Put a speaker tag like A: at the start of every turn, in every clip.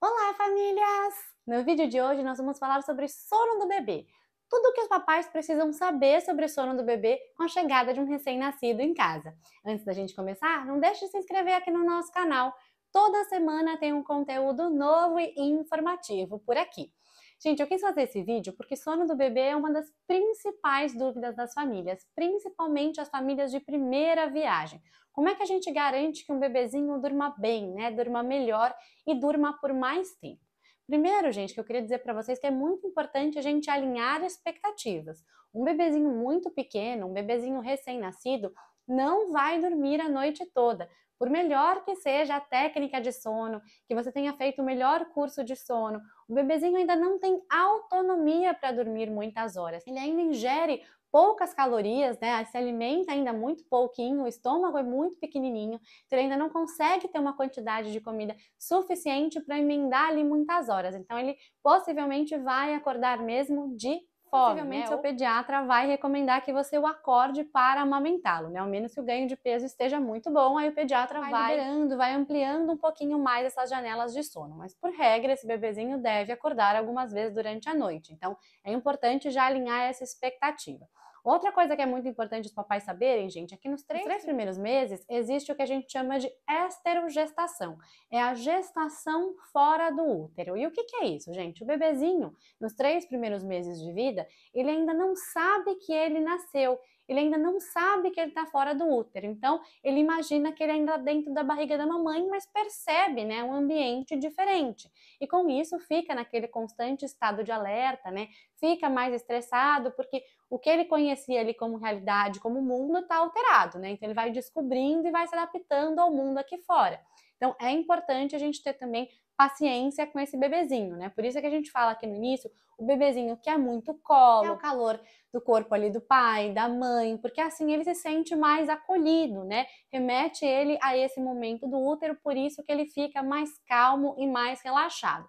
A: Olá, famílias! No vídeo de hoje nós vamos falar sobre sono do bebê. Tudo o que os papais precisam saber sobre o sono do bebê com a chegada de um recém-nascido em casa. Antes da gente começar, não deixe de se inscrever aqui no nosso canal. Toda semana tem um conteúdo novo e informativo por aqui. Gente, eu quis fazer esse vídeo porque sono do bebê é uma das principais dúvidas das famílias, principalmente as famílias de primeira viagem. Como é que a gente garante que um bebezinho durma bem, né? Durma melhor e durma por mais tempo? Primeiro, gente, que eu queria dizer para vocês que é muito importante a gente alinhar expectativas. Um bebezinho muito pequeno, um bebezinho recém-nascido, não vai dormir a noite toda, por melhor que seja a técnica de sono, que você tenha feito o melhor curso de sono, o bebezinho ainda não tem autonomia para dormir muitas horas. Ele ainda ingere poucas calorias, né? Se alimenta ainda muito pouquinho, o estômago é muito pequenininho, então ele ainda não consegue ter uma quantidade de comida suficiente para emendar ali muitas horas. Então ele possivelmente vai acordar mesmo de possivelmente né? seu pediatra vai recomendar que você o acorde para amamentá-lo, né? Ao menos que o ganho de peso esteja muito bom, aí o pediatra vai, vai liberando, vai ampliando um pouquinho mais essas janelas de sono. Mas por regra, esse bebezinho deve acordar algumas vezes durante a noite. Então, é importante já alinhar essa expectativa. Outra coisa que é muito importante os papais saberem, gente, é que nos três, três primeiros meses existe o que a gente chama de esterogestação. É a gestação fora do útero. E o que, que é isso, gente? O bebezinho, nos três primeiros meses de vida, ele ainda não sabe que ele nasceu ele ainda não sabe que ele está fora do útero. Então, ele imagina que ele ainda está dentro da barriga da mamãe, mas percebe né, um ambiente diferente. E com isso, fica naquele constante estado de alerta, né? fica mais estressado, porque o que ele conhecia ali como realidade, como mundo, está alterado. Né? Então, ele vai descobrindo e vai se adaptando ao mundo aqui fora. Então, é importante a gente ter também paciência com esse bebezinho, né? Por isso é que a gente fala aqui no início, o bebezinho quer é muito colo, é o calor do corpo ali do pai, da mãe, porque assim ele se sente mais acolhido, né? Remete ele a esse momento do útero, por isso que ele fica mais calmo e mais relaxado.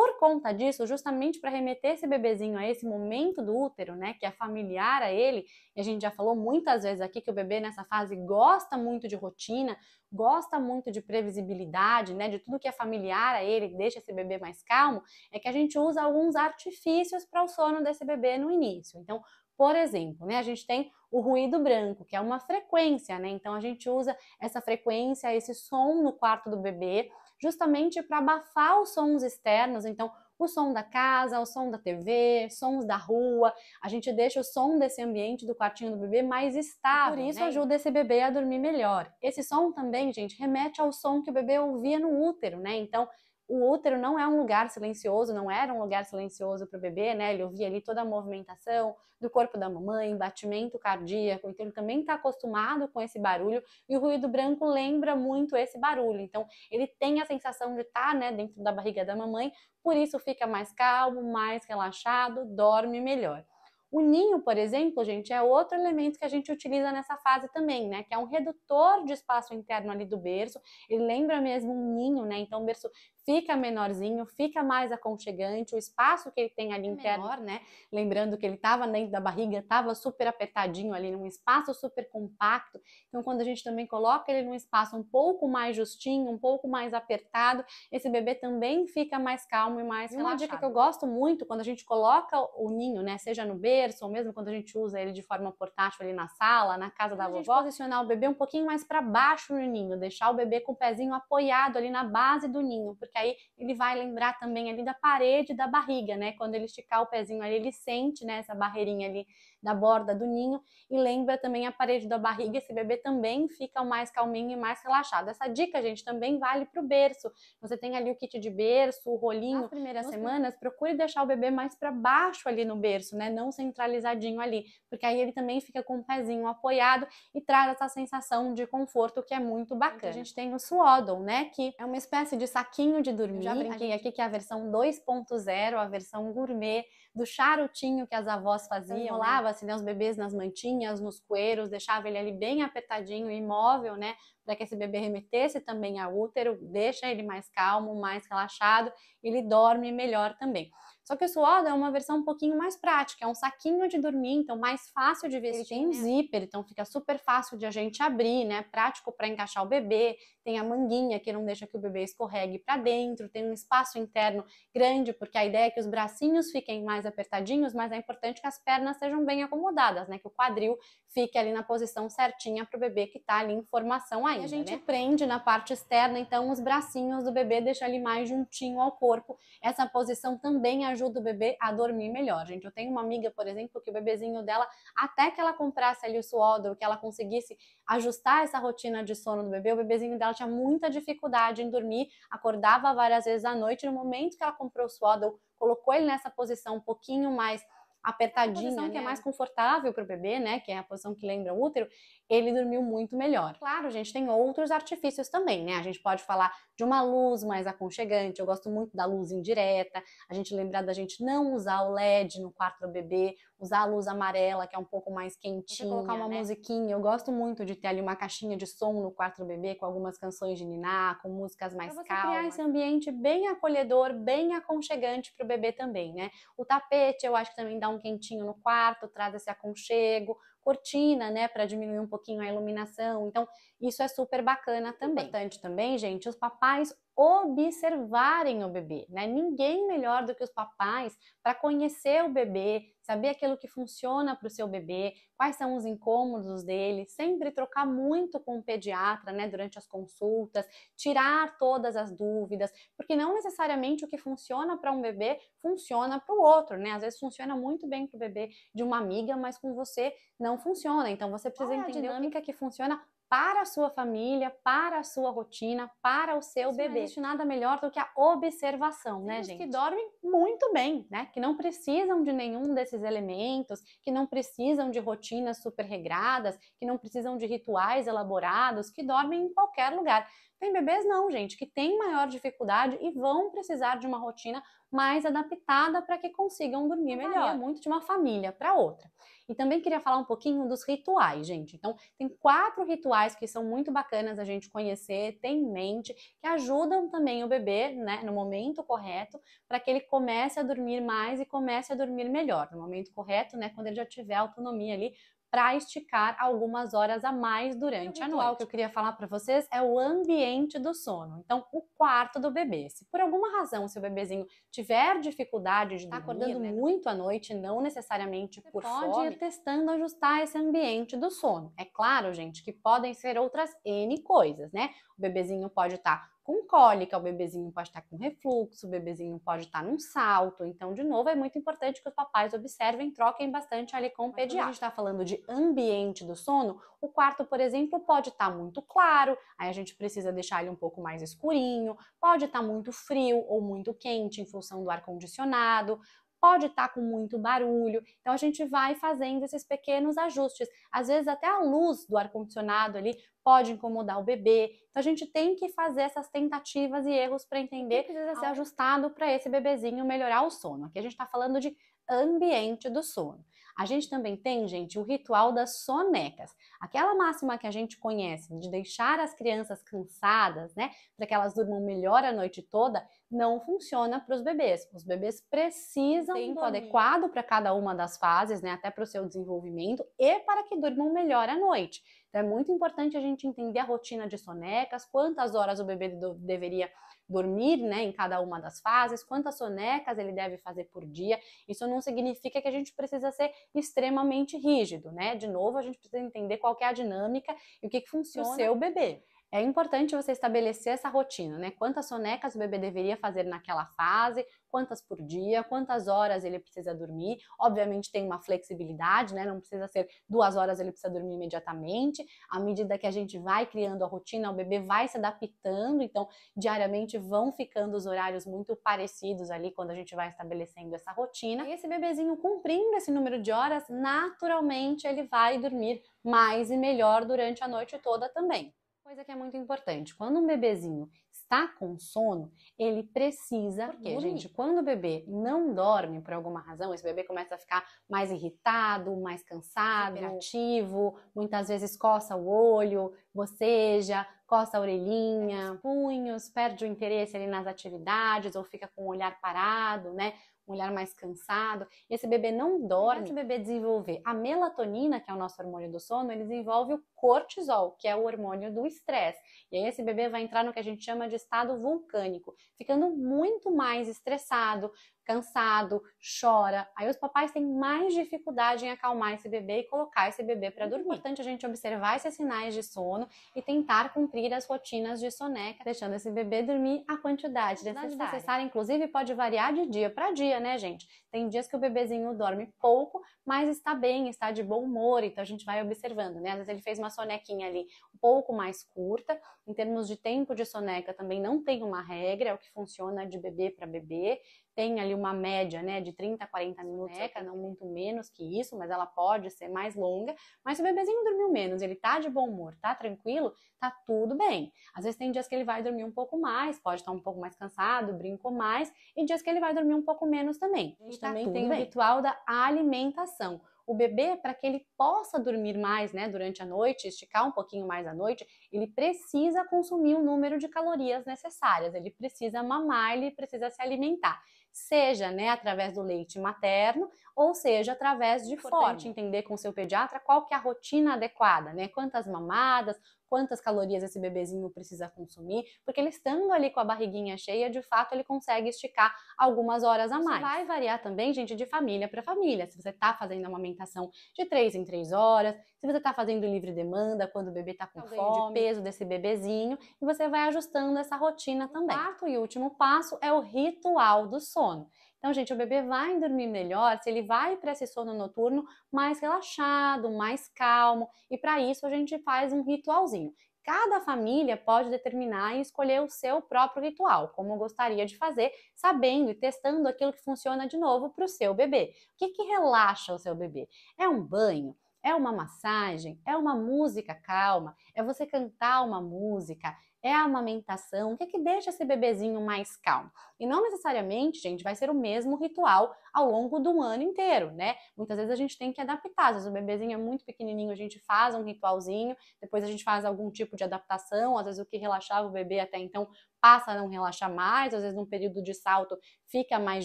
A: Por conta disso, justamente para remeter esse bebezinho a esse momento do útero, né, que é familiar a ele, e a gente já falou muitas vezes aqui que o bebê nessa fase gosta muito de rotina, gosta muito de previsibilidade, né, de tudo que é familiar a ele, deixa esse bebê mais calmo, é que a gente usa alguns artifícios para o sono desse bebê no início. Então, por exemplo, né, a gente tem o ruído branco, que é uma frequência, né? Então a gente usa essa frequência, esse som no quarto do bebê justamente para abafar os sons externos. Então, o som da casa, o som da TV, sons da rua. A gente deixa o som desse ambiente do quartinho do bebê mais estável. E por isso né? ajuda esse bebê a dormir melhor. Esse som também, gente, remete ao som que o bebê ouvia no útero, né? Então, o útero não é um lugar silencioso, não era um lugar silencioso para o bebê, né? Ele ouvia ali toda a movimentação do corpo da mamãe, batimento cardíaco, então ele também está acostumado com esse barulho e o ruído branco lembra muito esse barulho. Então ele tem a sensação de estar, tá, né, dentro da barriga da mamãe, por isso fica mais calmo, mais relaxado, dorme melhor. O ninho, por exemplo, gente, é outro elemento que a gente utiliza nessa fase também, né? Que é um redutor de espaço interno ali do berço. Ele lembra mesmo um ninho, né? Então, o berço fica menorzinho, fica mais aconchegante, o espaço que ele tem ali é interno, menor, né? Lembrando que ele estava dentro da barriga, estava super apertadinho ali, num espaço super compacto. Então, quando a gente também coloca ele num espaço um pouco mais justinho, um pouco mais apertado, esse bebê também fica mais calmo e mais e relaxado. Uma dica que eu gosto muito quando a gente coloca o ninho, né? Seja no berço ou mesmo quando a gente usa ele de forma portátil ali na sala, na casa da a vovó, posicionar o bebê um pouquinho mais para baixo no ninho, deixar o bebê com o pezinho apoiado ali na base do ninho, porque aí ele vai lembrar também ali da parede da barriga, né? Quando ele esticar o pezinho ali, ele sente, né, essa barreirinha ali da borda do ninho e lembra também a parede da barriga, esse bebê também fica mais calminho e mais relaxado. Essa dica, gente, também vale para o berço. Você tem ali o kit de berço, o rolinho. Nas primeiras semanas, procure deixar o bebê mais para baixo ali no berço, né? Não centralizadinho ali, porque aí ele também fica com o pezinho apoiado e traz essa sensação de conforto que é muito bacana. A gente tem o swaddle, né? Que é uma espécie de saquinho de dormir. Eu já brinquei gente... aqui que é a versão 2.0, a versão gourmet do charutinho que as avós faziam, Sim, assim, né, os bebês nas mantinhas, nos coeiros, deixava ele ali bem apertadinho, imóvel, né? Para que esse bebê remetesse também ao útero, deixa ele mais calmo, mais relaxado, ele dorme melhor também. Só que o Suoda é uma versão um pouquinho mais prática, é um saquinho de dormir, então mais fácil de vestir. Ele tem um né? zíper, então fica super fácil de a gente abrir, né? Prático para encaixar o bebê, tem a manguinha que não deixa que o bebê escorregue para dentro, tem um espaço interno grande, porque a ideia é que os bracinhos fiquem mais apertadinhos, mas é importante que as pernas sejam bem acomodadas, né? Que o quadril fique ali na posição certinha para o bebê que está ali em formação ainda. E a gente né? prende na parte externa, então os bracinhos do bebê deixa ali mais juntinho ao corpo. Essa posição também ajuda ajuda o bebê a dormir melhor, gente. Eu tenho uma amiga, por exemplo, que o bebezinho dela, até que ela comprasse ali o suódoro, que ela conseguisse ajustar essa rotina de sono do bebê, o bebezinho dela tinha muita dificuldade em dormir, acordava várias vezes à noite. No momento que ela comprou o suódoro, colocou ele nessa posição um pouquinho mais apertadinha. né? que é né? mais confortável para o bebê, né? Que é a posição que lembra o útero, ele dormiu muito melhor. Claro, a gente tem outros artifícios também, né? A gente pode falar de uma luz mais aconchegante, eu gosto muito da luz indireta, a gente lembrar da gente não usar o LED no quarto do bebê, usar a luz amarela, que é um pouco mais quentinha, colocar uma né? musiquinha. Eu gosto muito de ter ali uma caixinha de som no quarto do bebê, com algumas canções de niná, com músicas mais pra você calmas. criar esse ambiente bem acolhedor, bem aconchegante para o bebê também, né? O tapete, eu acho que também dá um quentinho no quarto, traz esse aconchego cortina, né, para diminuir um pouquinho a iluminação. Então, isso é super bacana é também. Importante também, gente, os papais observarem o bebê, né? Ninguém melhor do que os papais para conhecer o bebê, saber aquilo que funciona para o seu bebê, quais são os incômodos dele, sempre trocar muito com o pediatra, né, durante as consultas, tirar todas as dúvidas, porque não necessariamente o que funciona para um bebê funciona para o outro, né? Às vezes funciona muito bem para o bebê de uma amiga, mas com você não funciona. Então você precisa entender a dinâmica que é funciona para a sua família, para a sua rotina, para o seu Isso bebê. Não existe nada melhor do que a observação, né, gente? que dormem muito bem, né? Que não precisam de nenhum desses elementos, que não precisam de rotinas super regradas, que não precisam de rituais elaborados, que dormem em qualquer lugar. Tem bebês não, gente, que têm maior dificuldade e vão precisar de uma rotina mais adaptada para que consigam dormir melhor. Varia muito de uma família para outra. E também queria falar um pouquinho dos rituais, gente. Então, tem quatro rituais que são muito bacanas a gente conhecer, ter em mente, que ajudam também o bebê, né, no momento correto, para que ele comece a dormir mais e comece a dormir melhor. No momento correto, né, quando ele já tiver autonomia ali para esticar algumas horas a mais durante a noite. O que eu queria falar para vocês é o ambiente do sono. Então, o quarto do bebê. Se por alguma razão seu bebezinho tiver dificuldade de tá dormir, tá acordando né? muito à noite, não necessariamente Você por pode fome, ir testando ajustar esse ambiente do sono. É claro, gente, que podem ser outras N coisas, né? O bebezinho pode estar tá com cólica, o bebezinho pode estar com refluxo, o bebezinho pode estar num salto. Então, de novo, é muito importante que os papais observem, troquem bastante ali com o pediatra. Quando a gente está falando de ambiente do sono, o quarto, por exemplo, pode estar muito claro, aí a gente precisa deixar ele um pouco mais escurinho, pode estar muito frio ou muito quente em função do ar-condicionado, pode estar tá com muito barulho. Então a gente vai fazendo esses pequenos ajustes. Às vezes até a luz do ar-condicionado ali pode incomodar o bebê. Então a gente tem que fazer essas tentativas e erros para entender que precisa ser ajustado para esse bebezinho melhorar o sono. Aqui a gente está falando de ambiente do sono. A gente também tem, gente, o ritual das sonecas. Aquela máxima que a gente conhece de deixar as crianças cansadas, né, para que elas durmam melhor a noite toda, não funciona para os bebês. Os bebês precisam Tem tempo adequado para cada uma das fases, né, até para o seu desenvolvimento e para que durmam melhor à noite. Então é muito importante a gente entender a rotina de sonecas, quantas horas o bebê do, deveria dormir, né, em cada uma das fases, quantas sonecas ele deve fazer por dia. Isso não significa que a gente precisa ser extremamente rígido, né? De novo, a gente precisa entender qual qual é a dinâmica e o que, que funciona. O seu bebê é importante você estabelecer essa rotina, né? Quantas sonecas o bebê deveria fazer naquela fase, quantas por dia, quantas horas ele precisa dormir. Obviamente tem uma flexibilidade, né? Não precisa ser duas horas ele precisa dormir imediatamente. À medida que a gente vai criando a rotina, o bebê vai se adaptando, então diariamente vão ficando os horários muito parecidos ali quando a gente vai estabelecendo essa rotina. E esse bebezinho cumprindo esse número de horas, naturalmente ele vai dormir mais e melhor durante a noite toda também coisa que é muito importante. Quando um bebezinho está com sono, ele precisa. Porque, gente, quando o bebê não dorme por alguma razão, esse bebê começa a ficar mais irritado, mais cansado, ativo, muitas vezes coça o olho, boceja, coça a orelhinha, é. punhos, perde o interesse ali nas atividades ou fica com o olhar parado, né? Um olhar mais cansado. Esse bebê não dorme. Esse bebê desenvolver a melatonina, que é o nosso hormônio do sono, ele desenvolve o cortisol, que é o hormônio do estresse. E aí esse bebê vai entrar no que a gente chama de estado vulcânico, ficando muito mais estressado, cansado, chora. Aí os papais têm mais dificuldade em acalmar esse bebê e colocar esse bebê para dormir. É importante a gente observar esses sinais de sono e tentar cumprir as rotinas de soneca, deixando esse bebê dormir a quantidade necessária. necessária. Inclusive, pode variar de dia para dia, né, gente? Tem dias que o bebezinho dorme pouco, mas está bem, está de bom humor, então a gente vai observando, né? Às vezes ele fez uma sonequinha ali um pouco mais curta. Em termos de tempo de soneca, também não tem uma regra, é o que funciona de bebê para bebê tem ali uma média né, de 30 a 40 minutos, não muito menos que isso, mas ela pode ser mais longa. Mas se o bebezinho dormiu menos, ele tá de bom humor, tá tranquilo, tá tudo bem. Às vezes tem dias que ele vai dormir um pouco mais, pode estar um pouco mais cansado, brincou mais, e dias que ele vai dormir um pouco menos também. A gente tá também tem bem. o ritual da alimentação o bebê, para que ele possa dormir mais né, durante a noite, esticar um pouquinho mais a noite, ele precisa consumir o número de calorias necessárias, ele precisa mamar, ele precisa se alimentar seja né, através do leite materno ou seja através de Importante entender com seu pediatra qual que é a rotina adequada, né? Quantas mamadas, quantas calorias esse bebezinho precisa consumir, porque ele estando ali com a barriguinha cheia, de fato ele consegue esticar algumas horas a mais. Isso vai variar também, gente, de família para família. Se você está fazendo amamentação de 3 em 3 horas, se você está fazendo livre demanda quando o bebê está com fome, de peso desse bebezinho, e você vai ajustando essa rotina também. O quarto e último passo é o ritual do sono. Então, gente, o bebê vai dormir melhor se ele vai para esse sono noturno mais relaxado, mais calmo, e para isso a gente faz um ritualzinho. Cada família pode determinar e escolher o seu próprio ritual, como gostaria de fazer, sabendo e testando aquilo que funciona de novo para o seu bebê. O que, que relaxa o seu bebê? É um banho? É uma massagem? É uma música calma? É você cantar uma música? É a amamentação? O que, que deixa esse bebezinho mais calmo? E não necessariamente, gente, vai ser o mesmo ritual ao longo do ano inteiro, né? Muitas vezes a gente tem que adaptar. Às vezes o bebezinho é muito pequenininho, a gente faz um ritualzinho, depois a gente faz algum tipo de adaptação. Às vezes o que relaxava o bebê até então passa a não relaxar mais, às vezes num período de salto fica mais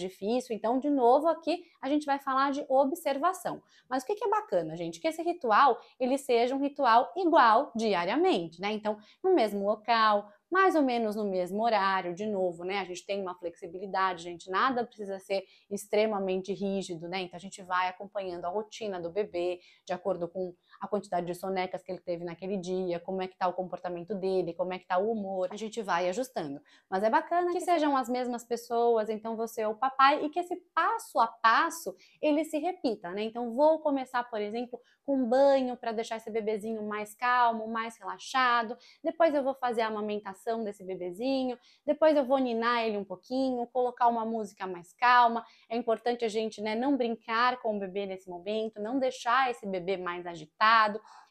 A: difícil. Então, de novo, aqui a gente vai falar de observação. Mas o que, que é bacana, gente? Que esse ritual ele seja um ritual igual diariamente, né? Então, no mesmo local, mais ou menos no mesmo horário, de novo, né? A gente tem uma flexibilidade, gente, nada precisa ser extremamente rígido, né? Então a gente vai acompanhando a rotina do bebê de acordo com a quantidade de sonecas que ele teve naquele dia, como é que tá o comportamento dele, como é que tá o humor. A gente vai ajustando. Mas é bacana que, que sejam as mesmas pessoas, então você é o papai e que esse passo a passo ele se repita, né? Então vou começar, por exemplo, com banho para deixar esse bebezinho mais calmo, mais relaxado. Depois eu vou fazer a amamentação desse bebezinho, depois eu vou ninar ele um pouquinho, colocar uma música mais calma. É importante a gente, né, não brincar com o bebê nesse momento, não deixar esse bebê mais agitado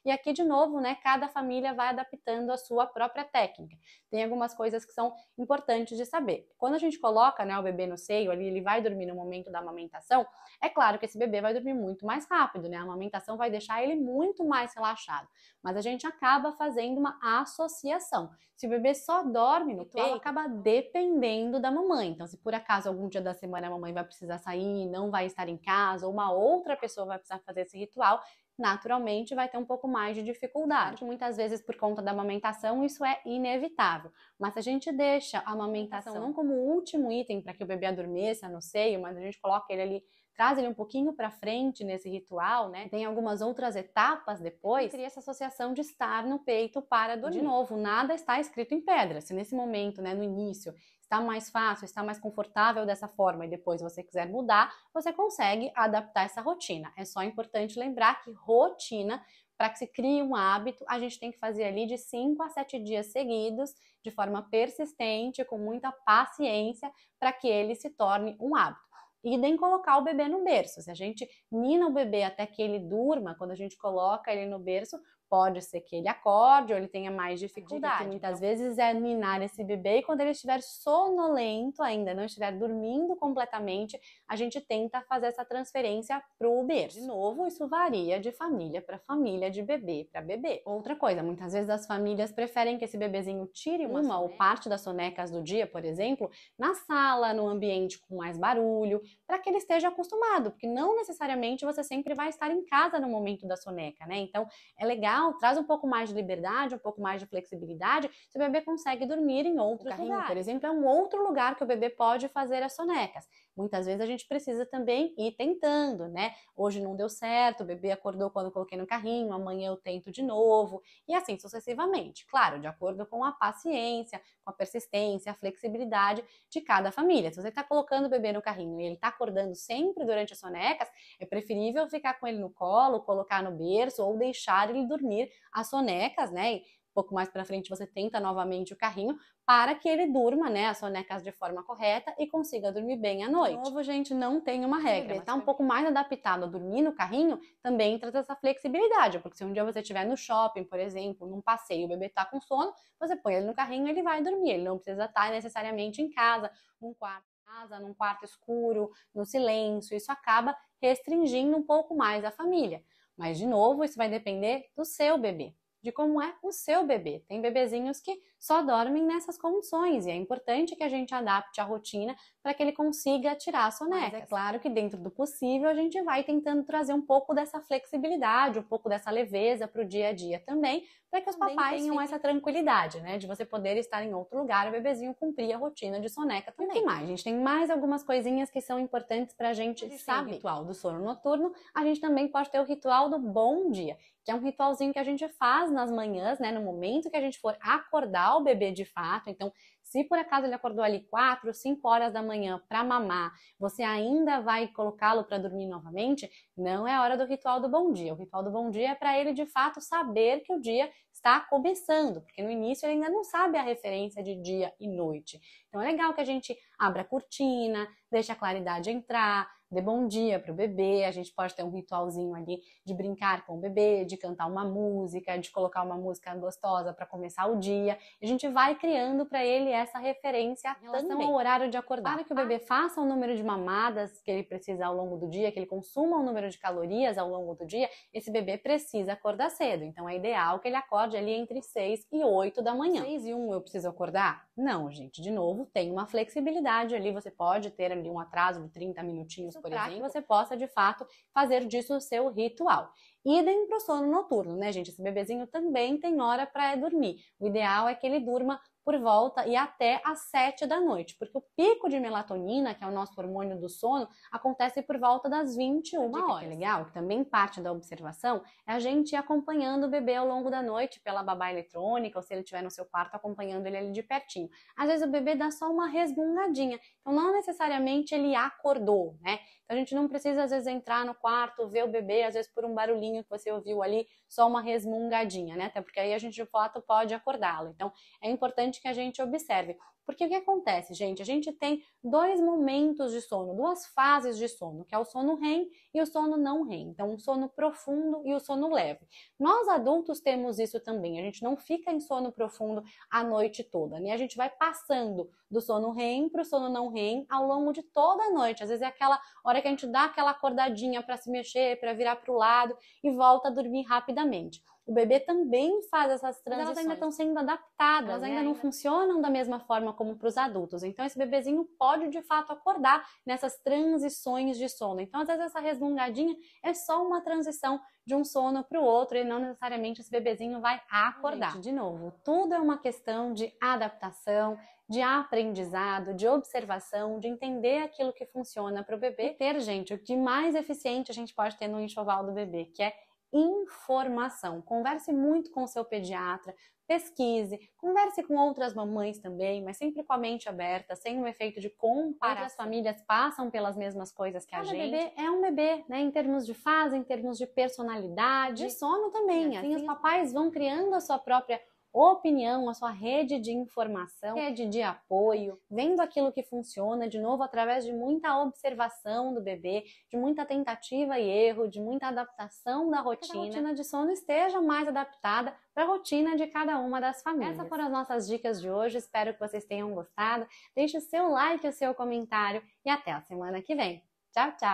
A: e aqui, de novo, né, cada família vai adaptando a sua própria técnica. Tem algumas coisas que são importantes de saber. Quando a gente coloca né, o bebê no seio, ali, ele vai dormir no momento da amamentação, é claro que esse bebê vai dormir muito mais rápido, né? A amamentação vai deixar ele muito mais relaxado. Mas a gente acaba fazendo uma associação. Se o bebê só dorme no peito, acaba dependendo da mamãe. Então, se por acaso algum dia da semana a mamãe vai precisar sair, não vai estar em casa, ou uma outra pessoa vai precisar fazer esse ritual, naturalmente vai ter um pouco mais de dificuldade. Muitas vezes, por conta da amamentação, isso é inevitável. Mas se a gente deixa a amamentação não como último item para que o bebê adormeça no seio, mas a gente coloca ele ali traz ele um pouquinho para frente nesse ritual, né? Tem algumas outras etapas depois. Seria essa associação de estar no peito para dormir. De novo, nada está escrito em pedra. Se nesse momento, né, no início, está mais fácil, está mais confortável dessa forma e depois você quiser mudar, você consegue adaptar essa rotina. É só importante lembrar que rotina, para que se crie um hábito, a gente tem que fazer ali de 5 a 7 dias seguidos, de forma persistente, com muita paciência, para que ele se torne um hábito e nem colocar o bebê no berço. Se a gente nina o bebê até que ele durma, quando a gente coloca ele no berço, pode ser que ele acorde ou ele tenha mais é dificuldade. Que muitas então... vezes é minar esse bebê e quando ele estiver sonolento ainda, não estiver dormindo completamente, a gente tenta fazer essa transferência para o berço. De novo, isso varia de família para família, de bebê para bebê. Outra coisa, muitas vezes as famílias preferem que esse bebezinho tire uma, uma ou parte das sonecas do dia, por exemplo, na sala, no ambiente com mais barulho, para que ele esteja acostumado, porque não necessariamente você sempre vai estar em casa no momento da soneca, né? Então, é legal legal, traz um pouco mais de liberdade, um pouco mais de flexibilidade, se o bebê consegue dormir em outro carrinho, lugar. por exemplo, é um outro lugar que o bebê pode fazer as sonecas. Muitas vezes a gente precisa também ir tentando, né? Hoje não deu certo, o bebê acordou quando eu coloquei no carrinho, amanhã eu tento de novo, e assim sucessivamente. Claro, de acordo com a paciência, com a persistência, a flexibilidade de cada família. Se você está colocando o bebê no carrinho e ele está acordando sempre durante as sonecas, é preferível ficar com ele no colo, colocar no berço ou deixar ele dormir as sonecas, né? pouco mais para frente você tenta novamente o carrinho para que ele durma, né, as sonecas de forma correta e consiga dormir bem à noite. De novo, gente, não tem uma regra. Está um pouco mais adaptado a dormir no carrinho, também traz essa flexibilidade, porque se um dia você estiver no shopping, por exemplo, num passeio, o bebê está com sono, você põe ele no carrinho, ele vai dormir. Ele não precisa estar tá necessariamente em casa, num quarto casa, num quarto escuro, no silêncio. Isso acaba restringindo um pouco mais a família. Mas de novo, isso vai depender do seu bebê de como é o seu bebê. Tem bebezinhos que só dormem nessas condições e é importante que a gente adapte a rotina para que ele consiga tirar a soneca. é claro que dentro do possível a gente vai tentando trazer um pouco dessa flexibilidade, um pouco dessa leveza para o dia a dia também, para que os também papais tenham essa tranquilidade, né, de você poder estar em outro lugar, o bebezinho cumprir a rotina de soneca também. E mais, a gente tem mais algumas coisinhas que são importantes para a gente saber. O ritual do sono noturno, a gente também pode ter o ritual do bom dia que é um ritualzinho que a gente faz nas manhãs, né? No momento que a gente for acordar o bebê de fato. Então, se por acaso ele acordou ali 4, 5 horas da manhã para mamar, você ainda vai colocá-lo para dormir novamente? Não é hora do ritual do bom dia. O ritual do bom dia é para ele de fato saber que o dia está começando, porque no início ele ainda não sabe a referência de dia e noite. Então é legal que a gente abra a cortina, deixe a claridade entrar, dê bom dia para o bebê, a gente pode ter um ritualzinho ali de brincar com o bebê, de cantar uma música, de colocar uma música gostosa para começar o dia. A gente vai criando para ele essa referência em relação também. ao horário de acordar. Para que o tá? bebê faça o número de mamadas que ele precisa ao longo do dia, que ele consuma o número de calorias ao longo do dia, esse bebê precisa acordar cedo. Então é ideal que ele acorde ali entre 6 e 8 da manhã. 6 e 1 eu preciso acordar? Não, gente, de novo, tem uma flexibilidade ali, você pode ter ali um atraso de 30 minutinhos por exemplo. Para que você possa, de fato, fazer disso o seu ritual. Idem para o sono noturno, né, gente? Esse bebezinho também tem hora para dormir. O ideal é que ele durma por volta e até às 7 da noite, porque o pico de melatonina, que é o nosso hormônio do sono, acontece por volta das 21 Dica horas. Que é legal, que também parte da observação, é a gente ir acompanhando o bebê ao longo da noite pela babá eletrônica, ou se ele estiver no seu quarto, acompanhando ele ali de pertinho. Às vezes o bebê dá só uma resmungadinha, então não necessariamente ele acordou, né? Então a gente não precisa, às vezes, entrar no quarto, ver o bebê, às vezes por um barulhinho que você ouviu ali, só uma resmungadinha, né? Até porque aí a gente de fato pode acordá-lo. Então, é importante que a gente observe porque o que acontece, gente? A gente tem dois momentos de sono, duas fases de sono, que é o sono REM e o sono não REM. Então, o sono profundo e o sono leve. Nós adultos temos isso também. A gente não fica em sono profundo a noite toda, né? A gente vai passando do sono REM para o sono não REM ao longo de toda a noite. Às vezes é aquela hora que a gente dá aquela acordadinha para se mexer, para virar para o lado e volta a dormir rapidamente o bebê também faz essas transições. Mas elas ainda estão sendo adaptadas, elas né? ainda não funcionam da mesma forma como para os adultos. Então, esse bebezinho pode de fato acordar nessas transições de sono. Então, às vezes, essa resmungadinha é só uma transição de um sono para o outro e não necessariamente esse bebezinho vai acordar. Gente, de novo, tudo é uma questão de adaptação, de aprendizado, de observação, de entender aquilo que funciona para o bebê. E ter, gente, o que mais eficiente a gente pode ter no enxoval do bebê, que é informação. Converse muito com o seu pediatra, pesquise, converse com outras mamães também, mas sempre com a mente aberta, sem o efeito de comparação Outras famílias passam pelas mesmas coisas que Cada a gente. bebê é um bebê, né? Em termos de fase, em termos de personalidade, de sono também. Assim, assim os assim. papais vão criando a sua própria opinião, a sua rede de informação, rede de apoio, vendo aquilo que funciona, de novo, através de muita observação do bebê, de muita tentativa e erro, de muita adaptação da rotina. Que a rotina de sono esteja mais adaptada para a rotina de cada uma das famílias. Essas foram as nossas dicas de hoje, espero que vocês tenham gostado. Deixe o seu like, o seu comentário e até a semana que vem. Tchau, tchau!